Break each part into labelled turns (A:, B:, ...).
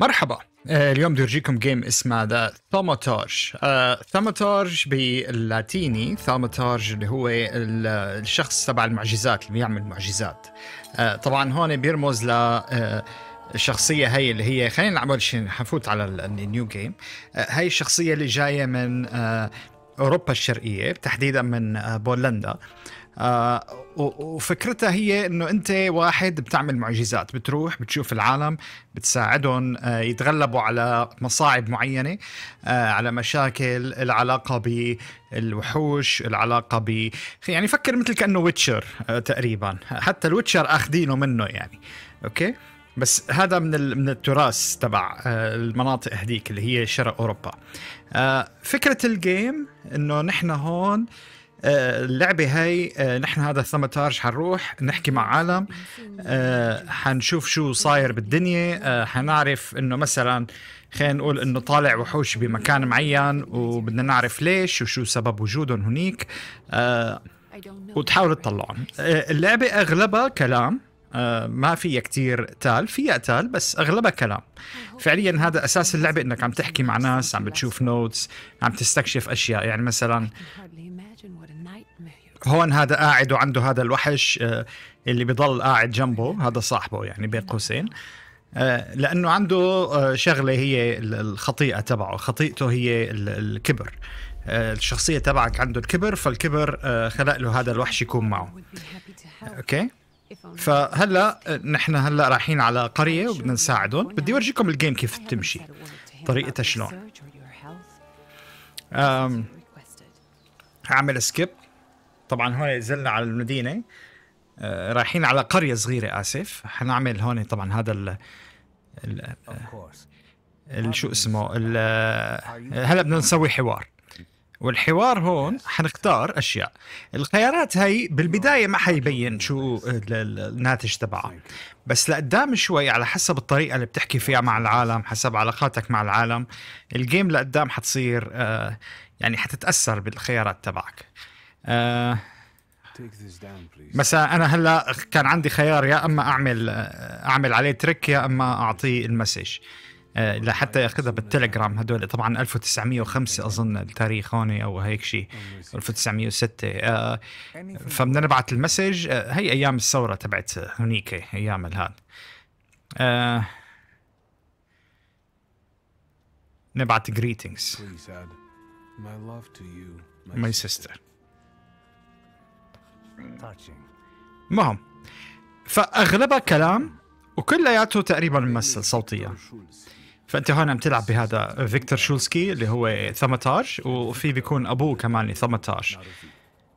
A: مرحبا آه، اليوم بدي ارجيكم جيم اسمها ذا ثاماتارج ثاماتارج باللاتيني ثاماتارج اللي هو الشخص تبع المعجزات اللي بيعمل معجزات آه، طبعا هون بيرمز ل الشخصية آه، هي اللي هي خلينا نعمل شيء حنفوت على النيو جيم هاي الشخصية اللي جاية من اوروبا الشرقيه تحديدا من بولندا آه، وفكرتها هي انه انت واحد بتعمل معجزات بتروح بتشوف العالم بتساعدهم آه، يتغلبوا على مصاعب معينه آه، على مشاكل العلاقه بالوحوش العلاقه ب يعني فكر مثل كانه ويتشر تقريبا حتى الويتشر اخذينه منه يعني اوكي بس هذا من من التراث تبع المناطق هذيك اللي هي شرق اوروبا فكره الجيم انه نحن هون آه آه، اللعبة هاي آه، نحن هذا السمتار حنروح نحكي مع عالم آه، حنشوف شو صاير بالدنيا حنعرف انه مثلا خلينا نقول انه طالع وحوش بمكان معين وبدنا نعرف ليش وشو سبب وجودهم هنيك وتحاول تطلعهم اللعبة اغلبها كلام ما فيها كتير تال فيها تال بس اغلبها كلام فعليا هذا اساس اللعبه انك عم تحكي مع ناس عم بتشوف نوتس عم تستكشف اشياء يعني مثلا هون هذا قاعد وعنده هذا الوحش آه، اللي بيضل قاعد جنبه هذا صاحبه يعني بين قوسين آه، لانه عنده آه، شغله هي الخطيئه تبعه خطيئته هي الكبر الشخصيه تبعك عنده الكبر فالكبر خلق له هذا الوحش يكون معه اوكي فهلا نحن هلا رايحين على قريه وبدنا نساعدهم بدي اورجيكم الجيم كيف بتمشي طريقتها شلون اعمل سكيب طبعا هون نزلنا على المدينه آه، رايحين على قريه صغيره اسف حنعمل هون طبعا هذا ال ال شو اسمه آه، هلا بدنا نسوي حوار والحوار هون حنختار اشياء الخيارات هي بالبدايه ما حيبين شو الناتج تبعها بس لقدام شوي على حسب الطريقه اللي بتحكي فيها مع العالم حسب علاقاتك مع العالم الجيم لقدام حتصير آه، يعني حتتاثر بالخيارات تبعك آه مثلا انا هلا كان عندي خيار يا اما اعمل اعمل عليه تريك يا اما اعطيه المسج آه، لحتى ياخذها بالتليجرام هدول طبعا 1905 اظن التاريخ هون او هيك شيء 1906 آه، فبدنا نبعث المسج آه، هي ايام الثوره تبعت هونيك ايام الهاد نبعث جريتنجز my sister المهم فاغلبها كلام وكلياته تقريبا ممثل صوتيا فانت هون عم تلعب بهذا فيكتور شولسكي اللي هو 18 وفي بيكون ابوه كمان 18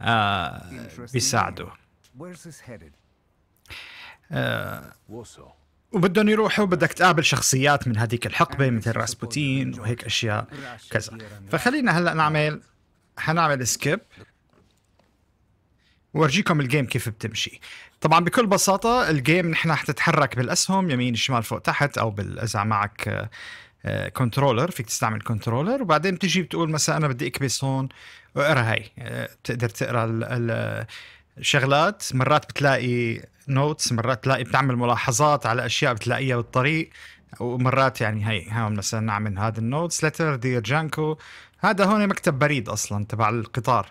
A: آه بيساعده آه وبدهم يروحوا بدك تقابل شخصيات من هذيك الحقبة مثل راسبوتين وهيك أشياء كذا فخلينا هلأ نعمل حنعمل سكيب وارجيكم الجيم كيف بتمشي طبعا بكل بساطه الجيم نحن حتتحرك بالاسهم يمين شمال فوق تحت او اذا معك كنترولر آه، فيك تستعمل كنترولر وبعدين بتجي بتقول مثلا انا بدي اكبس هون واقرا هاي بتقدر آه، تقرا الشغلات مرات بتلاقي نوتس مرات بتلاقي بتعمل ملاحظات على اشياء بتلاقيها بالطريق ومرات يعني هي هون مثلا نعمل هذا النوتس ليتر دير جانكو هذا هون مكتب بريد اصلا تبع القطار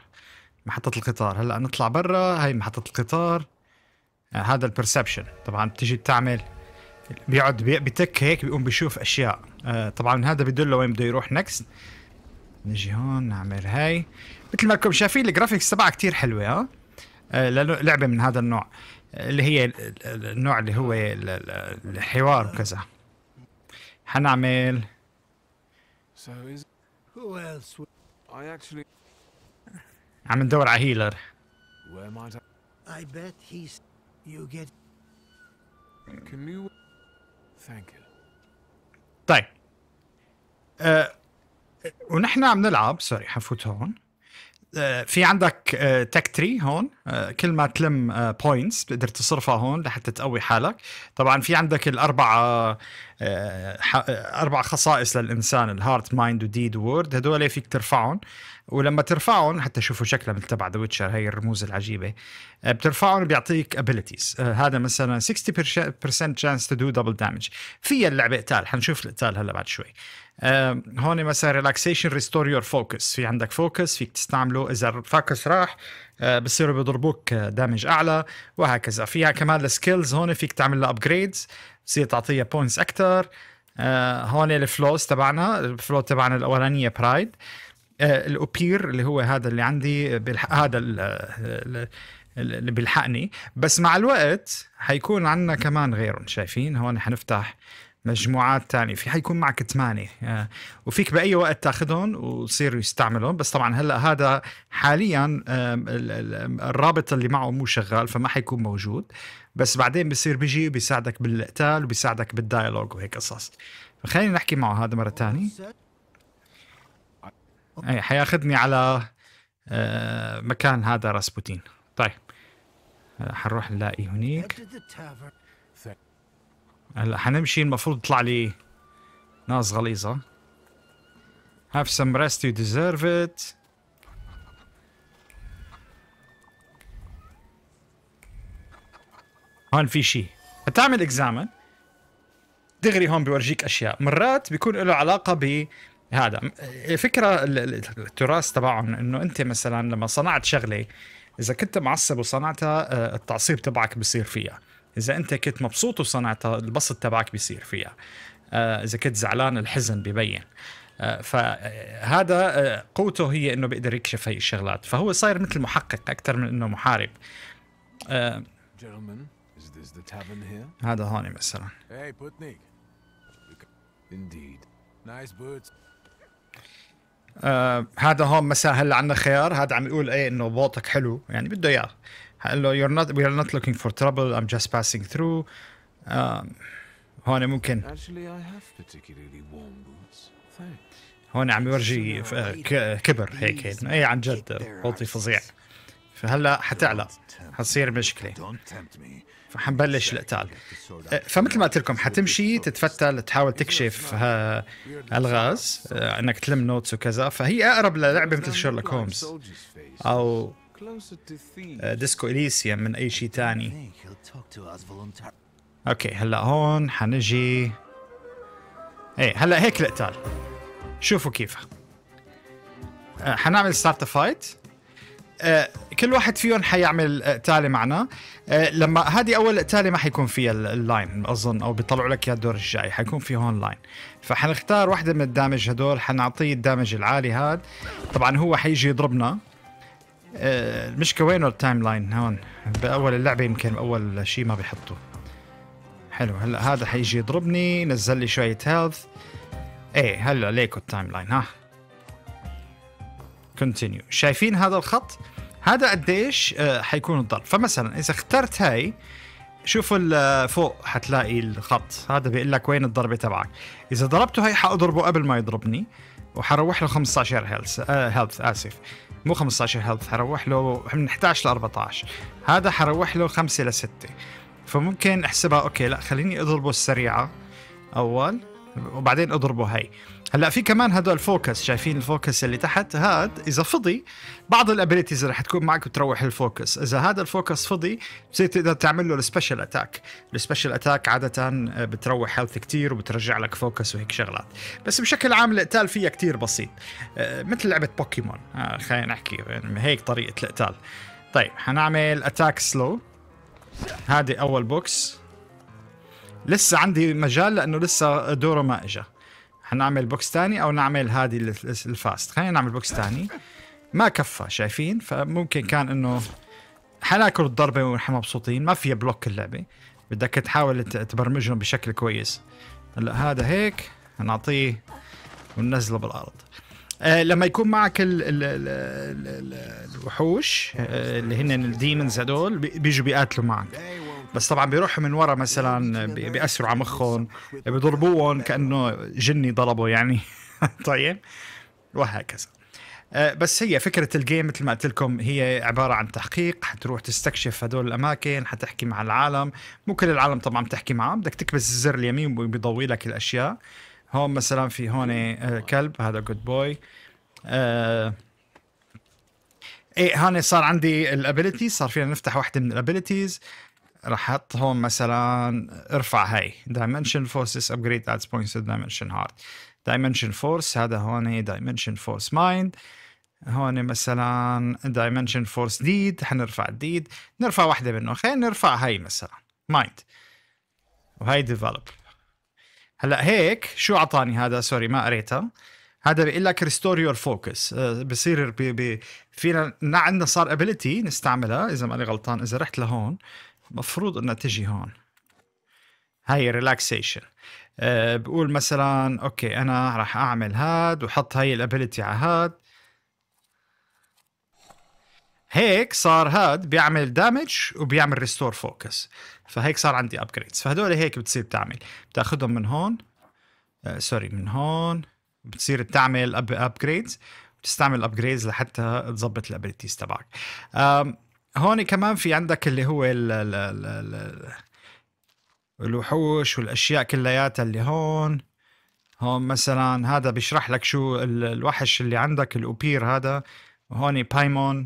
A: محطة القطار هلا نطلع برا هاي محطة القطار يعني هذا البرسبشن طبعا بتيجي بتعمل بيقعد بتك هيك بيقوم بيشوف اشياء آه طبعا هذا بدل وين بده يروح نكست نجي هون نعمل هاي مثل ما انكم شايفين الجرافيكس تبعها كتير حلوه ها آه, آه، لعبه من هذا النوع اللي هي النوع اللي هو الحوار وكذا حنعمل عم ندور على هيلر I bet he's you get Can you thank you طيب أه ونحن عم نلعب سوري حفوت هون آه، في عندك تك آه، تري هون آه، كل ما تلم بوينتس بتقدر تصرفها هون لحتى تقوي حالك طبعا في عندك الاربع اربع خصائص للانسان الهارت مايند وديد وورد هدول فيك ترفعهم ولما ترفعهم حتى شوفوا شكلها مثل تبع ذا ويتشر هي الرموز العجيبه بترفعهم بيعطيك ابيلتيز هذا مثلا 60% chance تو دو دبل دامج في اللعبه قتال حنشوف القتال هلا بعد شوي هون مثلا ريلاكسيشن ريستور يور فوكس في عندك فوكس فيك تستعمله اذا الفوكس راح آه، بصيروا بيضربوك دامج آه، اعلى وهكذا فيها كمان السكيلز هون فيك تعمل لها ابجريدز بصير تعطيها بوينتس اكثر آه، هون الفلوز تبعنا الفلو تبعنا الاولانيه برايد الاوبير اللي هو هذا اللي عندي هذا اللي بيلحقني بس مع الوقت حيكون عندنا كمان غيرهم شايفين هون حنفتح مجموعات تانية في حيكون معك ثمانية آه، وفيك بأي وقت تاخذهم وتصير يستعملهم بس طبعا هلا هذا حاليا الرابط اللي معه مو شغال فما حيكون موجود بس بعدين بصير بيجي بيساعدك بالقتال وبيساعدك بالدايلوج وهيك قصص فخلينا نحكي معه هذا مرة تانية اي حياخذني على آه، مكان هذا راسبوتين طيب آه، حنروح نلاقي هنيك هلا حنمشي المفروض يطلع لي ناس غليظة Have some rest you deserve it هون في شيء بتعمل اكزامن دغري هون بيورجيك اشياء مرات بيكون له علاقه ب هذا الفكره التراث تبعهم انه انت مثلا لما صنعت شغله اذا كنت معصب وصنعتها آه، التعصيب تبعك بصير فيها اذا انت كنت مبسوط وصنعتها البسط تبعك بيصير فيها آه، اذا كنت زعلان الحزن ببين آه، فهذا آه، قوته هي انه بيقدر يكشف هي الشغلات فهو صاير مثل محقق اكثر من انه محارب هذا هون مثلا هذا هون مثلا هلا عندنا خيار هذا عم يقول ايه انه بوطك حلو يعني بده اياه قال له you're نوت وي ار نوت لوكينج فور ترابل ام جاست باسينج ثرو هون ممكن هون عم يورجي كبر هيك اي عن جد بطي فظيع فهلا حتعلى حتصير مشكله فحنبلش القتال إيه، فمثل ما قلت لكم حتمشي تتفتل تحاول تكشف الغاز إيه، انك تلم نوتس وكذا فهي اقرب للعبه مثل شيرلوك هومز او ديسكو اليسيا uh, من اي شيء ثاني اوكي هلا هون حنجي ايه هلا هيك القتال شوفوا كيف أه حنعمل ستارت فايت أه كل واحد فيهم حيعمل قتاله معنا أه لما هذه اول قتاله ما حيكون فيها اللاين اظن او بيطلعوا لك اياها الدور الجاي حيكون في هون لاين فحنختار وحده من الدامج هدول حنعطيه الدامج العالي هذا طبعا هو حيجي يضربنا المشكله آه، وينه التايم لاين هون باول اللعبه يمكن اول شيء ما بيحطوه حلو هلا هذا حيجي يضربني نزل لي شويه هيلث ايه هلا ليكو التايم لاين ها كونتينيو شايفين هذا الخط هذا قديش آه، حيكون الضرب فمثلا اذا اخترت هاي شوفوا آه، فوق حتلاقي الخط هذا بيقول لك وين الضربه تبعك اذا ضربته هي حاضربه قبل ما يضربني وحروح له 15 هيلث آه هيلث اسف مو 15 هيلث حروح له من 11 ل 14 هذا حروح له 5 ل 6 فممكن احسبها اوكي لا خليني اضربه السريعه اول وبعدين اضربوا هاي هلا في كمان هدول الفوكس شايفين الفوكس اللي تحت هاد اذا فضي بعض الابيلتيز رح تكون معك بتروح الفوكس اذا هذا الفوكس فضي بتصير تقدر تعمل له السبيشال اتاك السبيشال اتاك عاده بتروح هيلث كتير وبترجع لك فوكس وهيك شغلات بس بشكل عام القتال فيها كتير بسيط آه، مثل لعبه بوكيمون آه، خلينا نحكي يعني هيك طريقه القتال طيب حنعمل اتاك سلو هذه اول بوكس لسه عندي مجال لانه لسه دوره ما اجى حنعمل بوكس ثاني او نعمل هذه الفاست خلينا نعمل بوكس ثاني ما كفى شايفين فممكن كان انه حناكل الضربه ونحن مبسوطين ما فيها بلوك اللعبه بدك تحاول تبرمجهم بشكل كويس هلا هذا هيك نعطيه وننزله بالارض آه لما يكون معك الـ الـ الـ الوحوش آه اللي هن الديمونز هدول بيجوا بيقاتلوا معك بس طبعا بيروحوا من ورا مثلا بيأثروا على مخهم بيضربوهم كأنه جني ضربه يعني طيب وهكذا آه، بس هي فكرة الجيم مثل ما قلت لكم هي عبارة عن تحقيق حتروح تستكشف هدول الأماكن حتحكي مع العالم مو كل العالم طبعا بتحكي معه بدك تكبس الزر اليمين وبيضوي لك الأشياء هون مثلا في هون آه، كلب هذا جود بوي آه، ايه هون صار عندي الابيلتي صار فينا نفتح واحدة من الابيلتيز راح احط هون مثلا ارفع هاي دايمنشن فورسز ابجريد ادز بوينتس دايمنشن هارد دايمنشن فورس هذا هون دايمنشن فورس مايند هون مثلا دايمنشن فورس ديد حنرفع الديد نرفع واحده منهم خلينا نرفع هاي مثلا مايند وهي ديفلوب هلا هيك شو اعطاني هذا سوري ما قريتها هذا بيقول لك ريستور يور فوكس بصير بي بي فينا عندنا صار ابيلتي نستعملها اذا ماني غلطان اذا رحت لهون مفروض انها تجي هون هاي ريلاكسيشن أه بقول مثلا اوكي انا راح اعمل هاد وحط هاي الابيلتي على هاد هيك صار هاد بيعمل دامج وبيعمل ريستور فوكس فهيك صار عندي ابجريدز فهدول هيك بتصير تعمل بتاخذهم من هون آه سوري من هون بتصير تعمل ابجريدز بتستعمل ابجريدز لحتى تظبط الابيلتيز تبعك هون كمان في عندك اللي هو ال ال ال الـ الوحوش والاشياء كلياتها اللي هون هون مثلا هذا بيشرح لك شو الوحش اللي عندك الاوبير هذا هون بايمون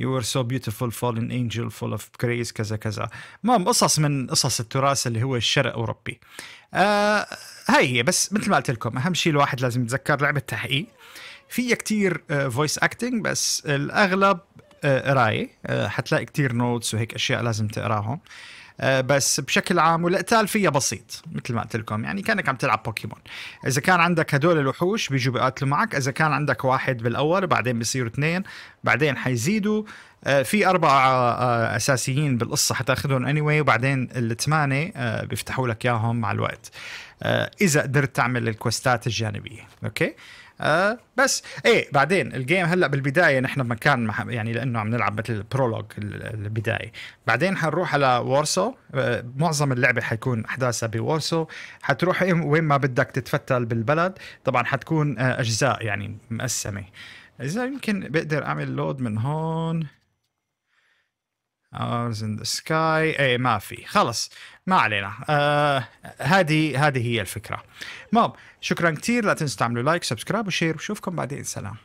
A: You were so beautiful fallen angel full of grace كذا كذا المهم قصص من قصص التراث اللي هو الشرق أوروبي آه هاي هي بس مثل ما قلت لكم أهم شيء الواحد لازم يتذكر لعبة تحقيق فيها كتير فويس آه، اكتنج بس الأغلب قرايه آه، آه، حتلاقي كتير نوتس وهيك اشياء لازم تقراهم آه، بس بشكل عام والقتال فيها بسيط مثل ما قلت لكم يعني كانك عم تلعب بوكيمون اذا كان عندك هدول الوحوش بيجوا بيقاتلوا معك اذا كان عندك واحد بالاول بعدين بيصيروا اثنين بعدين حيزيدوا في أربعة أساسيين بالقصة حتاخذهم اني anyway وبعدين الثمانية بيفتحوا لك إياهم مع الوقت إذا قدرت تعمل الكوستات الجانبية أوكي آه بس ايه بعدين الجيم هلا بالبدايه نحن بمكان يعني لانه عم نلعب مثل البرولوج البدايه بعدين حنروح على وارسو آه معظم اللعبه حيكون احداثها بوارسو حتروح وين ما بدك تتفتل بالبلد طبعا حتكون آه اجزاء يعني مقسمه اذا يمكن بقدر اعمل لود من هون ارز ان ذا سكاي اي ما في خلص ما علينا آه، هذه آه هذه هي الفكره مام شكرا كثير لا تنسوا تعملوا لايك سبسكرايب وشير وشوفكم بعدين سلام